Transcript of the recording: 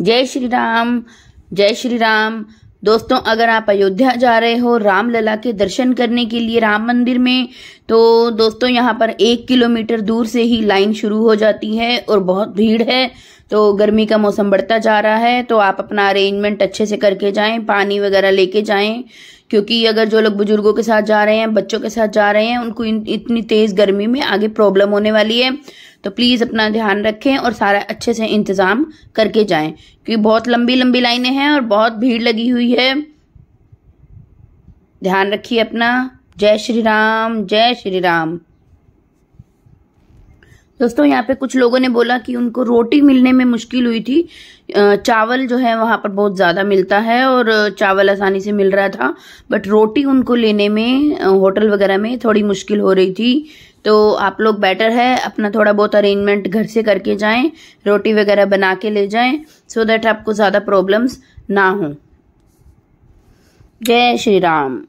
जय श्री राम जय श्री राम दोस्तों अगर आप अयोध्या जा रहे हो रामलला के दर्शन करने के लिए राम मंदिर में तो दोस्तों यहाँ पर एक किलोमीटर दूर से ही लाइन शुरू हो जाती है और बहुत भीड़ है तो गर्मी का मौसम बढ़ता जा रहा है तो आप अपना अरेंजमेंट अच्छे से करके जाएं पानी वगैरह लेके जाएं क्योंकि अगर जो लोग बुजुर्गों के साथ जा रहे हैं बच्चों के साथ जा रहे हैं उनको इतनी तेज़ गर्मी में आगे प्रॉब्लम होने वाली है तो प्लीज़ अपना ध्यान रखें और सारा अच्छे से इंतज़ाम करके जाएं क्योंकि बहुत लंबी लंबी लाइनें हैं और बहुत भीड़ लगी हुई है ध्यान रखिए अपना जय श्री राम जय श्री राम दोस्तों यहाँ पे कुछ लोगों ने बोला कि उनको रोटी मिलने में मुश्किल हुई थी चावल जो है वहाँ पर बहुत ज़्यादा मिलता है और चावल आसानी से मिल रहा था बट रोटी उनको लेने में होटल वगैरह में थोड़ी मुश्किल हो रही थी तो आप लोग बेटर है अपना थोड़ा बहुत अरेंजमेंट घर से करके जाएं रोटी वगैरह बना के ले जाएं सो so दैट आपको ज़्यादा प्रॉब्लम्स ना हों जय श्री राम